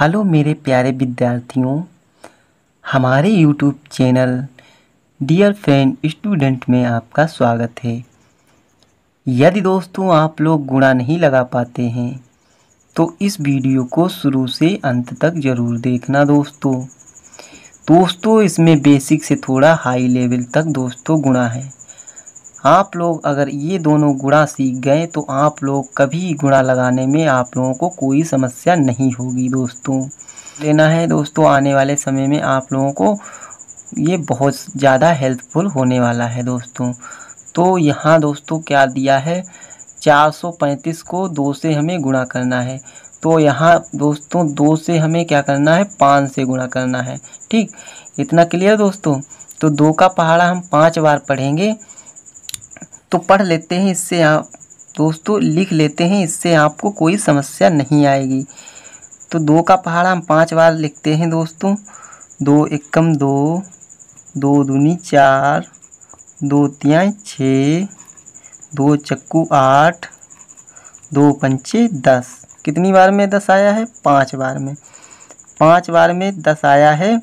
hello मेरे प्यारे विद्यार्थियों हमारे YouTube channel dear friend student में आपका स्वागत है यदि दोस्तों आप लोग गुणा नहीं लगा पाते हैं तो इस वीडियो को शुरू से अंत तक ज़रूर देखना दोस्तों दोस्तों इसमें बेसिक से थोड़ा हाई लेवल तक दोस्तों गुणा है आप लोग अगर ये दोनों गुणा सीख गए तो आप लोग कभी गुणा लगाने में आप लोगों को कोई समस्या नहीं होगी दोस्तों लेना है दोस्तों आने वाले समय में आप लोगों को ये बहुत ज़्यादा हेल्पफुल होने वाला है दोस्तों तो यहाँ दोस्तों क्या दिया है 435 को दो से हमें गुणा करना है तो यहाँ दोस्तों दो से हमें क्या करना है पाँच से गुणा करना है ठीक इतना क्लियर दोस्तों तो दो का पहाड़ा हम पाँच बार पढ़ेंगे तो पढ़ लेते हैं इससे आप दोस्तों लिख लेते हैं इससे आपको कोई समस्या नहीं आएगी तो दो का पहाड़ा हम पाँच बार लिखते हैं दोस्तों दो एकम दो दो दूनी चार दो तिया छः दो चक्कू आठ दो पंचे दस कितनी बार में दस आया है पाँच बार में पाँच बार में दस आया है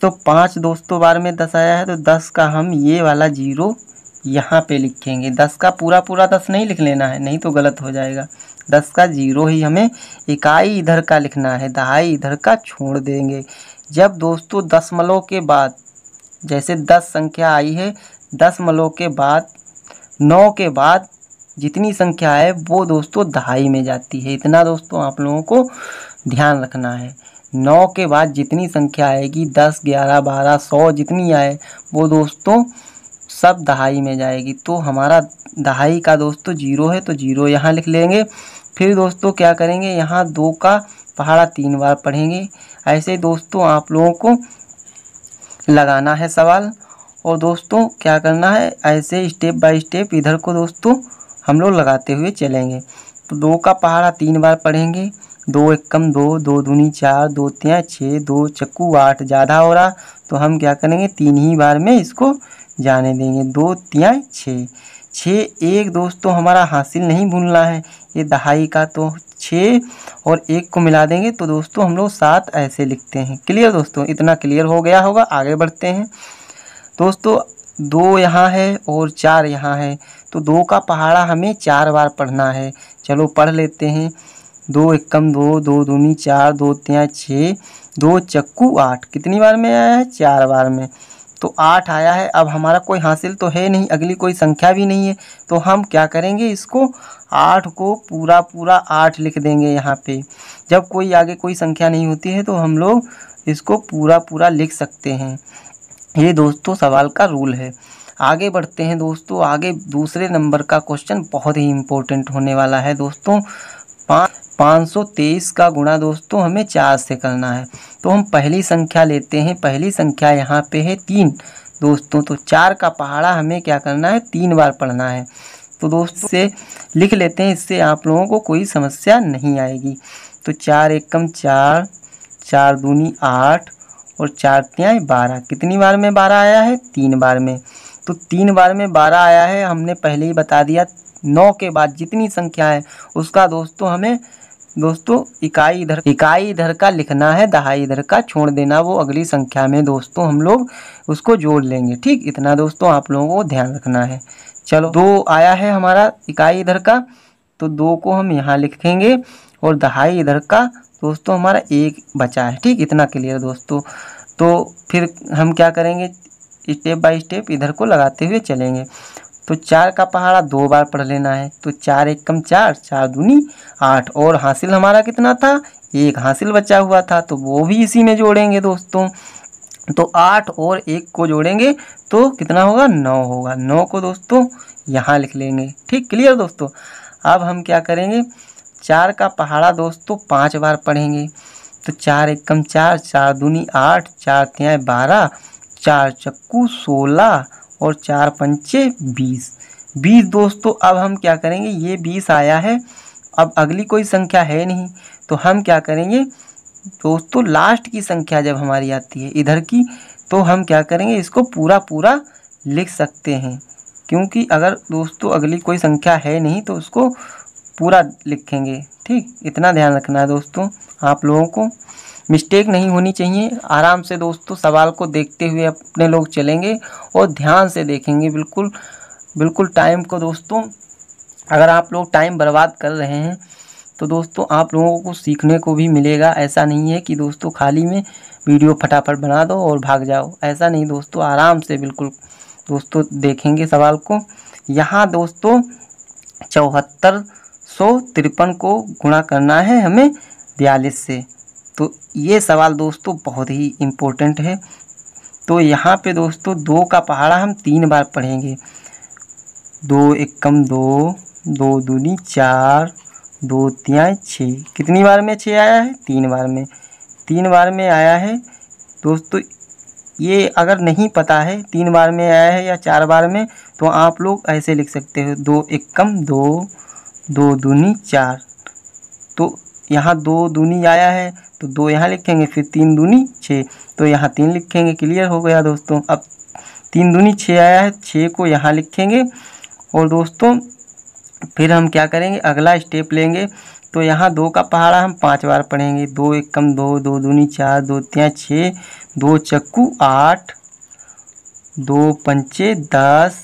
तो पाँच दोस्तों बार में दस आया है तो दस का हम ये वाला जीरो यहाँ पे लिखेंगे दस का पूरा पूरा दस नहीं लिख लेना है नहीं तो गलत हो जाएगा दस का जीरो ही हमें इकाई इधर का लिखना है दहाई इधर का छोड़ देंगे जब दोस्तों मलों के बाद जैसे दस संख्या आई है मलों के बाद नौ के बाद जितनी संख्या है वो दोस्तों दहाई में जाती है इतना दोस्तों आप लोगों को ध्यान रखना है नौ के बाद जितनी संख्या आएगी दस ग्यारह बारह सौ जितनी आए वो दोस्तों सब दहाई में जाएगी तो हमारा दहाई का दोस्तों तो जीरो है तो जीरो यहाँ लिख लेंगे फिर दोस्तों क्या करेंगे यहाँ दो का पहाड़ा तीन बार पढ़ेंगे ऐसे दोस्तों आप लोगों को लगाना है सवाल और दोस्तों क्या करना है ऐसे स्टेप बाय स्टेप इधर को दोस्तों हम लोग लगाते हुए चलेंगे तो दो का पहाड़ा तीन बार पढ़ेंगे दो एक कम दो दो दूनी चार दो तीन छः दो चक्कू आठ ज़्यादा हो रहा तो हम क्या करेंगे तीन ही बार में इसको जाने देंगे दो तिया छः छः एक दोस्तों तो हमारा हासिल नहीं भूलना है ये दहाई का तो छः और एक को मिला देंगे तो दोस्तों हम लोग सात ऐसे लिखते हैं क्लियर दोस्तों इतना क्लियर हो गया होगा आगे बढ़ते हैं दोस्तों दो यहाँ है और चार यहाँ है तो दो का पहाड़ा हमें चार बार पढ़ना है चलो पढ़ लेते हैं दो एकम दो दो दूनी चार दो तीन छः दो चक्कू आठ कितनी बार में आया है चार बार में तो आठ आया है अब हमारा कोई हासिल तो है नहीं अगली कोई संख्या भी नहीं है तो हम क्या करेंगे इसको आठ को पूरा पूरा आठ लिख देंगे यहाँ पे जब कोई आगे कोई संख्या नहीं होती है तो हम लोग इसको पूरा पूरा लिख सकते हैं ये दोस्तों सवाल का रूल है आगे बढ़ते हैं दोस्तों आगे दूसरे नंबर का क्वेश्चन बहुत ही इम्पोर्टेंट होने वाला है दोस्तों पाँच 523 का गुणा दोस्तों हमें चार से करना है तो हम पहली संख्या लेते हैं पहली संख्या यहाँ पे है तीन दोस्तों तो चार का पहाड़ा हमें क्या करना है तीन बार पढ़ना है तो दोस्तों से लिख लेते हैं इससे आप लोगों को कोई समस्या नहीं आएगी तो चार एकम चार चार दूनी आठ और चार त्याय बारह कितनी बार में बारह आया है तीन बार में तो तीन बार में बारह आया है हमने पहले ही बता दिया नौ के बाद जितनी संख्या है उसका दोस्तों हमें दोस्तों इकाई इधर इकाई इधर का लिखना है दहाई इधर का छोड़ देना वो अगली संख्या में दोस्तों हम लोग उसको जोड़ लेंगे ठीक इतना दोस्तों आप लोगों को ध्यान रखना है चलो दो आया है हमारा इकाई इधर का तो दो को हम यहाँ लिखेंगे और दहाई इधर का दोस्तों हमारा एक बचा है ठीक इतना क्लियर दोस्तों तो फिर हम क्या करेंगे स्टेप बाय स्टेप इधर को लगाते हुए चलेंगे तो चार का पहाड़ा दो बार पढ़ लेना है तो चार एक कम चार चार दूनी आठ और हासिल हमारा कितना था एक हासिल बचा हुआ था तो वो भी इसी में जोड़ेंगे दोस्तों तो आठ और एक को जोड़ेंगे तो कितना होगा नौ होगा नौ को दोस्तों यहाँ लिख लेंगे ठीक क्लियर दोस्तों अब हम क्या करेंगे चार का पहाड़ा दोस्तों पाँच बार पढ़ेंगे तो चार एक कम चार चार दूनी आठ चार त्याँ बारह चार चक्कू सोलह और चार पंचे बीस बीस दोस्तों अब हम क्या करेंगे ये बीस आया है अब अगली कोई संख्या है नहीं तो हम क्या करेंगे दोस्तों लास्ट की संख्या जब हमारी आती है इधर की तो हम क्या करेंगे इसको पूरा पूरा लिख सकते हैं क्योंकि अगर दोस्तों अगली कोई संख्या है नहीं तो उसको पूरा लिखेंगे ठीक इतना ध्यान रखना है दोस्तों आप लोगों को मिस्टेक नहीं होनी चाहिए आराम से दोस्तों सवाल को देखते हुए अपने लोग चलेंगे और ध्यान से देखेंगे बिल्कुल बिल्कुल टाइम को दोस्तों अगर आप लोग टाइम बर्बाद कर रहे हैं तो दोस्तों आप लोगों को सीखने को भी मिलेगा ऐसा नहीं है कि दोस्तों खाली में वीडियो फटाफट बना दो और भाग जाओ ऐसा नहीं दोस्तों आराम से बिल्कुल दोस्तों देखेंगे सवाल को यहाँ दोस्तों चौहत्तर सौ तिरपन को गुणा करना है हमें बयालीस से तो ये सवाल दोस्तों बहुत ही इम्पोर्टेंट है तो यहाँ पे दोस्तों दो का पहाड़ा हम तीन बार पढ़ेंगे दो एक कम दो दो दूनी चार दो तिया छः कितनी बार में छः आया है तीन बार में तीन बार में आया है दोस्तों ये अगर नहीं पता है तीन बार में आया है या चार बार में तो आप लोग ऐसे लिख सकते हो दो एक कम दो दो दूनी चार तो यहाँ दो दूनी आया है तो दो यहाँ लिखेंगे फिर तीन दूनी छः तो यहाँ तीन लिखेंगे क्लियर हो गया दोस्तों अब तीन दूनी छः आया है छः को यहाँ लिखेंगे और दोस्तों फिर हम क्या करेंगे अगला स्टेप लेंगे तो यहाँ दो का पहाड़ा हम पाँच बार पढ़ेंगे दो एक कम दो दो दूनी चार दो त्याँ छः दो चक्कू आठ दो पंचे दस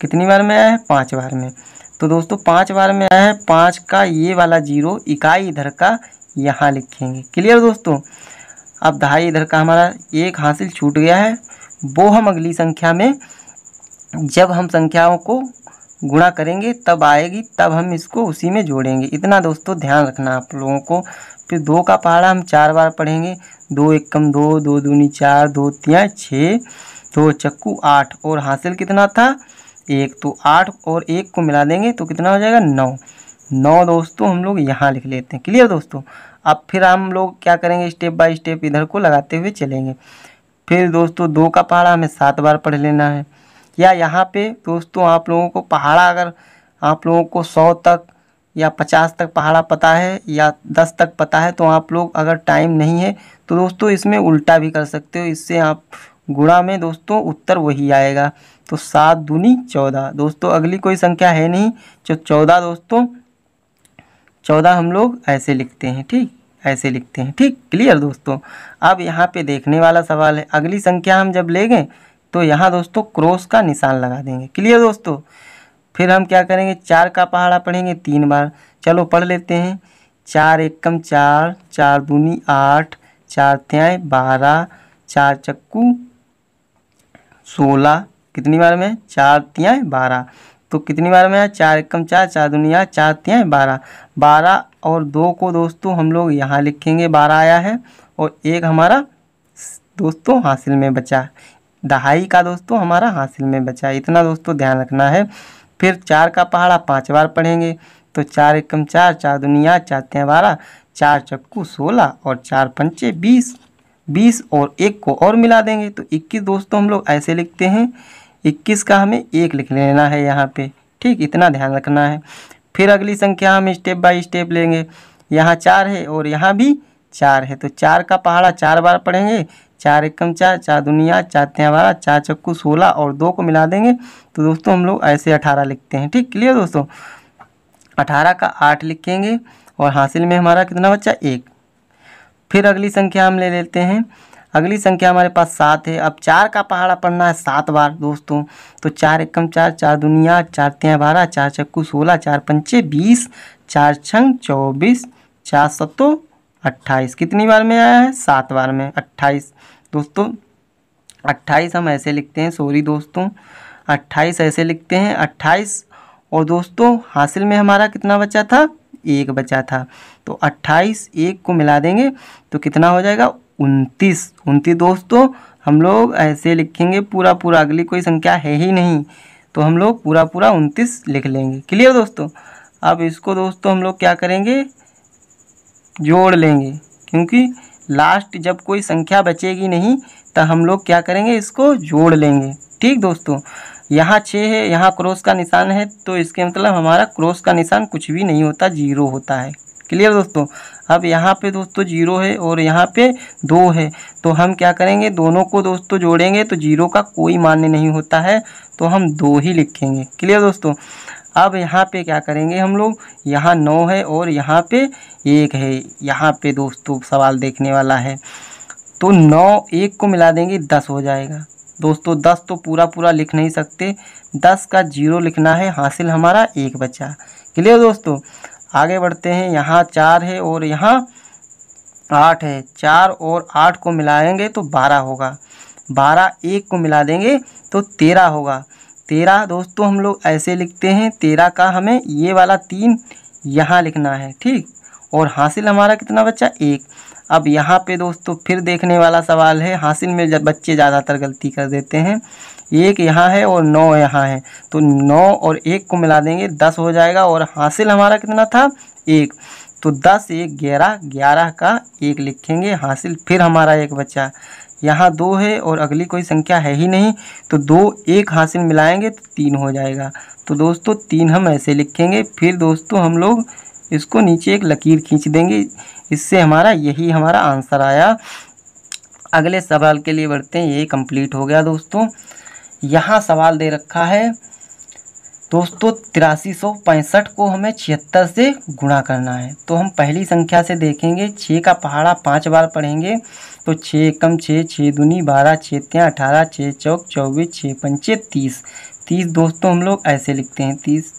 कितनी बार में आया है पाँच बार में तो दोस्तों पाँच बार में आया है पाँच का ये वाला जीरो इकाई इधर का यहाँ लिखेंगे क्लियर दोस्तों अब दहाई इधर का हमारा एक हासिल छूट गया है वो हम अगली संख्या में जब हम संख्याओं को गुणा करेंगे तब आएगी तब हम इसको उसी में जोड़ेंगे इतना दोस्तों ध्यान रखना आप लोगों को फिर दो का पहाड़ा हम चार बार पढ़ेंगे दो एक कम दो दो दूनी चार दो तिया छः दो चक्कू आठ और हासिल कितना था एक तो आठ और एक को मिला देंगे तो कितना हो जाएगा नौ नौ दोस्तों हम लोग यहाँ लिख लेते हैं क्लियर दोस्तों अब फिर हम लोग क्या करेंगे स्टेप बाय स्टेप इधर को लगाते हुए चलेंगे फिर दोस्तों दो का पहाड़ा हमें सात बार पढ़ लेना है या यहाँ पे दोस्तों आप लोगों को पहाड़ा अगर आप लोगों को सौ तक या पचास तक पहाड़ा पता है या दस तक पता है तो आप लोग अगर टाइम नहीं है तो दोस्तों इसमें उल्टा भी कर सकते हो इससे आप गुणा में दोस्तों उत्तर वही आएगा तो सात दूनी चौदह दोस्तों अगली कोई संख्या है नहीं जो तो चौदह दोस्तों चौदह हम लोग ऐसे लिखते हैं ठीक ऐसे लिखते हैं ठीक क्लियर दोस्तों अब यहाँ पे देखने वाला सवाल है अगली संख्या हम जब लेंगे तो यहाँ दोस्तों क्रॉस का निशान लगा देंगे क्लियर दोस्तों फिर हम क्या करेंगे चार का पहाड़ा पढ़ेंगे तीन बार चलो पढ़ लेते हैं चार एक चार चार दूनी आठ चार त्याय बारह चार चक्कू सोलह कितनी बार में चार त्याय बारह तो कितनी बार में आया चार एकम चार चार दुनिया चार तिया बारह बारह और दो को दोस्तों हम लोग यहाँ लिखेंगे बारह आया है और एक हमारा दोस्तों हासिल में बचा दहाई का दोस्तों हमारा हासिल में बचा इतना दोस्तों ध्यान रखना है फिर चार का पहाड़ा पाँच बार पढ़ेंगे तो चार एकम चार चार दुनिया चार त्याँ बारह चार चक्कू सोलह और चार पंचे बीस बीस और एक को और मिला देंगे तो इक्कीस दोस्तों हम लोग ऐसे लिखते हैं इक्कीस का हमें एक लिख लेना है यहाँ पे ठीक इतना ध्यान रखना है फिर अगली संख्या हम स्टेप बाय स्टेप लेंगे यहाँ चार है और यहाँ भी चार है तो चार का पहाड़ा चार बार पढ़ेंगे चार एकम चार चार दुनिया चार त्याँ चार चक्कू सोलह और दो को मिला देंगे तो दोस्तों हम लोग ऐसे अठारह लिखते हैं ठीक क्लियर दोस्तों अठारह का आठ लिखेंगे और हासिल में हमारा कितना बच्चा एक फिर अगली संख्या हम ले लेते हैं अगली संख्या हमारे पास सात है अब चार का पहाड़ा पढ़ना है सात बार दोस्तों तो चार एकम चार चार दुनिया चार तेह बारह चार चक्कू सोलह चार पंचे बीस चार छंग चौबीस चार सत्तो अट्ठाईस कितनी बार में आया है सात बार में अट्ठाईस दोस्तों अट्ठाईस हम ऐसे लिखते हैं सॉरी दोस्तों अट्ठाईस ऐसे लिखते हैं अट्ठाईस और दोस्तों हासिल में हमारा कितना बचा था एक बचा था तो अट्ठाईस एक को मिला देंगे तो कितना हो जाएगा उनतीस उनतीस दोस्तों हम लोग ऐसे लिखेंगे पूरा पूरा अगली कोई संख्या है ही नहीं तो हम लोग पूरा पूरा उनतीस लिख लेंगे क्लियर दोस्तों अब इसको दोस्तों हम लोग क्या करेंगे जोड़ लेंगे क्योंकि लास्ट जब कोई संख्या बचेगी नहीं तो हम लोग क्या करेंगे इसको जोड़ लेंगे ठीक दोस्तों यहाँ छः है यहाँ क्रॉस का निशान है तो इसके मतलब हमारा क्रॉस का निशान कुछ भी नहीं होता जीरो होता है क्लियर दोस्तों अब यहाँ पे दोस्तों जीरो है और यहाँ पे दो है तो हम क्या करेंगे दोनों को दोस्तों जोड़ेंगे तो जीरो का कोई मान्य नहीं होता है तो हम दो ही लिखेंगे क्लियर दोस्तों अब यहाँ पे क्या करेंगे हम लोग यहाँ नौ है और यहाँ पे एक है यहाँ पे दोस्तों सवाल देखने वाला है तो नौ एक को मिला देंगे दस हो जाएगा दोस्तों दस तो पूरा पूरा लिख नहीं सकते दस का जीरो लिखना है हासिल हमारा एक बचा क्लियर दोस्तों आगे बढ़ते हैं यहाँ चार है और यहाँ आठ है चार और आठ को मिलाएंगे तो बारह होगा बारह एक को मिला देंगे तो तेरह होगा तेरह दोस्तों हम लोग ऐसे लिखते हैं तेरह का हमें ये वाला तीन यहाँ लिखना है ठीक और हासिल हमारा कितना बच्चा एक अब यहाँ पे दोस्तों फिर देखने वाला सवाल है हासिल में बच्चे ज़्यादातर गलती कर देते हैं एक यहाँ है और नौ यहाँ है तो नौ और एक को मिला देंगे दस हो जाएगा और हासिल हमारा कितना था एक तो दस एक ग्यारह ग्यारह का एक लिखेंगे हासिल फिर हमारा एक बच्चा यहाँ दो है और अगली कोई संख्या है ही नहीं तो दो एक हासिल मिलाएंगे तो तीन हो जाएगा तो दोस्तों तीन हम ऐसे लिखेंगे फिर दोस्तों हम लोग इसको नीचे एक लकीर खींच देंगे इससे हमारा यही हमारा आंसर आया अगले सवाल के लिए बढ़ते हैं ये कंप्लीट हो गया दोस्तों यहाँ सवाल दे रखा है दोस्तों तिरासी सौ पैंसठ को हमें छिहत्तर से गुणा करना है तो हम पहली संख्या से देखेंगे छः का पहाड़ा पाँच बार पढ़ेंगे तो छः कम छः छः दूनी बारह छः त्याँ अठारह छः चौक चौबीस छः पंचे तीस तीस दोस्तों हम लोग ऐसे लिखते हैं तीस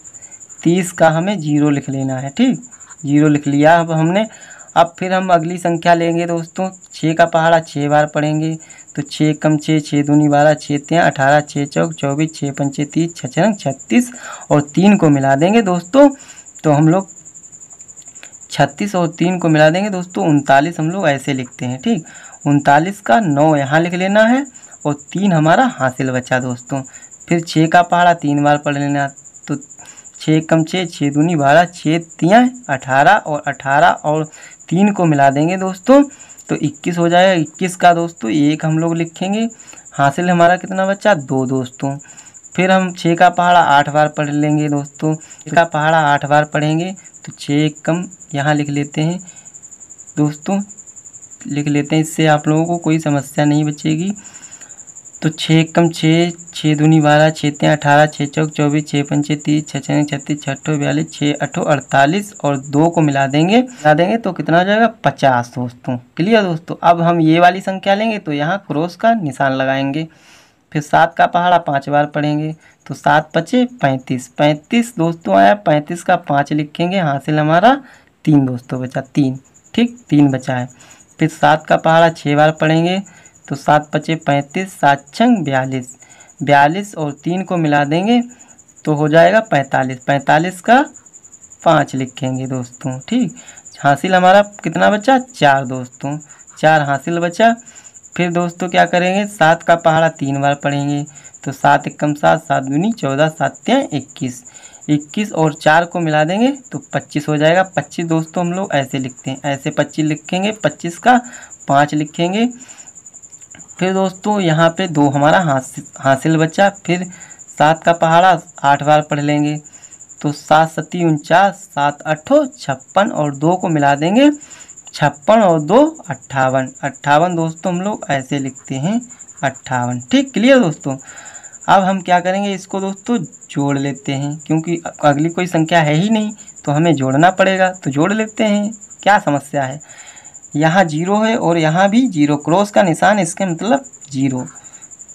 तीस का हमें जीरो लिख लेना है ठीक जीरो लिख लिया अब हमने अब फिर हम अगली संख्या लेंगे दोस्तों छः का पहाड़ा छः बार पढ़ेंगे तो छः कम छः छः दूनी बारह छः तें अठारह छः चौक चौबीस छः पंचे तीस छः छः छत्तीस और तीन को मिला देंगे दोस्तों तो हम लोग छत्तीस और तीन को मिला देंगे दोस्तों उनतालीस हम लोग ऐसे लिखते हैं ठीक उनतालीस का नौ यहाँ लिख लेना है और तीन हमारा हासिल बचा दोस्तों फिर छः का पहाड़ा तीन बार पढ़ लेना तो छः कम छः छः दूनी बारह छः तियाँ अठारह और अठारह और तीन को मिला देंगे दोस्तों तो इक्कीस हो जाएगा इक्कीस का दोस्तों एक हम लोग लिखेंगे हासिल हमारा कितना बच्चा दो दोस्तों फिर हम छः का पहाड़ा आठ बार पढ़ लेंगे दोस्तों का पहाड़ा आठ बार पढ़ेंगे तो छः कम यहाँ लिख लेते हैं दोस्तों लिख लेते हैं इससे आप लोगों को कोई समस्या नहीं बचेगी तो छः एकम छः छः दूनी बारह छः तें अठारह छः चौक चौबीस छः पंचे तीस छः छः छत्तीस छठो बयालीस छः अठो अड़तालीस और दो को मिला देंगे मिला देंगे तो कितना हो जाएगा पचास दोस्तों क्लियर दोस्तों अब हम ये वाली संख्या लेंगे तो यहाँ क्रॉस का निशान लगाएंगे फिर सात का पहाड़ा पाँच बार पढ़ेंगे तो सात पचे पैंतीस पैंतीस दोस्तों आया पैंतीस का पाँच लिखेंगे हासिल हमारा तीन दोस्तों बचा तीन ठीक तीन बचा है फिर सात का पहाड़ा छः बार पढ़ेंगे तो सात पचे पैंतीस सात छंग बयालीस बयालीस और तीन को मिला देंगे तो हो जाएगा पैंतालीस पैंतालीस का पाँच लिखेंगे दोस्तों ठीक हासिल हमारा कितना बचा चार दोस्तों चार हासिल बचा फिर दोस्तों क्या करेंगे सात का पहाड़ा तीन बार पढ़ेंगे तो सात एकम सात सात दूनी चौदह सात्या इक्कीस इक्कीस और चार को मिला देंगे तो पच्चीस हो जाएगा पच्चीस दोस्तों हम लोग ऐसे लिखते हैं ऐसे पच्चीस लिखेंगे पच्चीस का पाँच लिखेंगे फिर दोस्तों यहाँ पे दो हमारा हासिल हासिल बचा फिर सात का पहाड़ा आठ बार पढ़ लेंगे तो सात सती उनचास सात अठो छप्पन और दो को मिला देंगे छप्पन और दो अट्ठावन अट्ठावन दोस्तों हम लोग ऐसे लिखते हैं अट्ठावन ठीक क्लियर दोस्तों अब हम क्या करेंगे इसको दोस्तों जोड़ लेते हैं क्योंकि अगली कोई संख्या है ही नहीं तो हमें जोड़ना पड़ेगा तो जोड़ लेते हैं क्या समस्या है यहाँ जीरो है और यहाँ भी जीरो क्रॉस का निशान इसके मतलब जीरो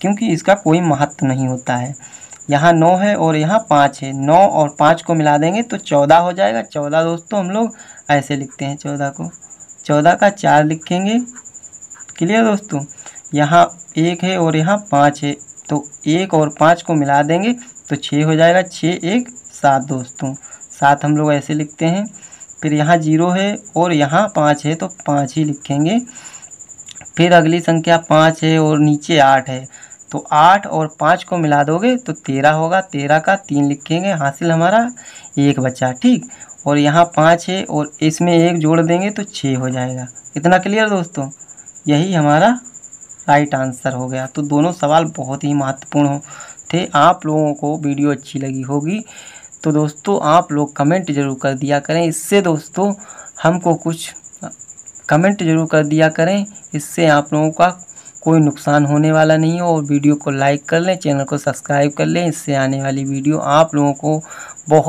क्योंकि इसका कोई महत्व नहीं होता है यहाँ नौ है और यहाँ पाँच है नौ और पाँच को मिला देंगे तो चौदह हो जाएगा चौदह दोस्तों हम लोग ऐसे लिखते हैं चौदह को चौदह का चार लिखेंगे क्लियर दोस्तों यहाँ एक है और यहाँ पाँच है तो एक और पाँच को मिला देंगे तो छः हो जाएगा छः एक सात दोस्तों सात हम लोग ऐसे लिखते हैं फिर यहाँ जीरो है और यहाँ पाँच है तो पाँच ही लिखेंगे फिर अगली संख्या पाँच है और नीचे आठ है तो आठ और पाँच को मिला दोगे तो तेरह होगा तेरह का तीन लिखेंगे हासिल हमारा एक बच्चा ठीक और यहाँ पाँच है और इसमें एक जोड़ देंगे तो छः हो जाएगा इतना क्लियर दोस्तों यही हमारा राइट आंसर हो गया तो दोनों सवाल बहुत ही महत्वपूर्ण थे आप लोगों को वीडियो अच्छी लगी होगी तो दोस्तों आप लोग कमेंट ज़रूर कर दिया करें इससे दोस्तों हमको कुछ कमेंट ज़रूर कर दिया करें इससे आप लोगों का कोई नुकसान होने वाला नहीं हो और वीडियो को लाइक कर लें चैनल को सब्सक्राइब कर लें इससे आने वाली वीडियो आप लोगों को बहुत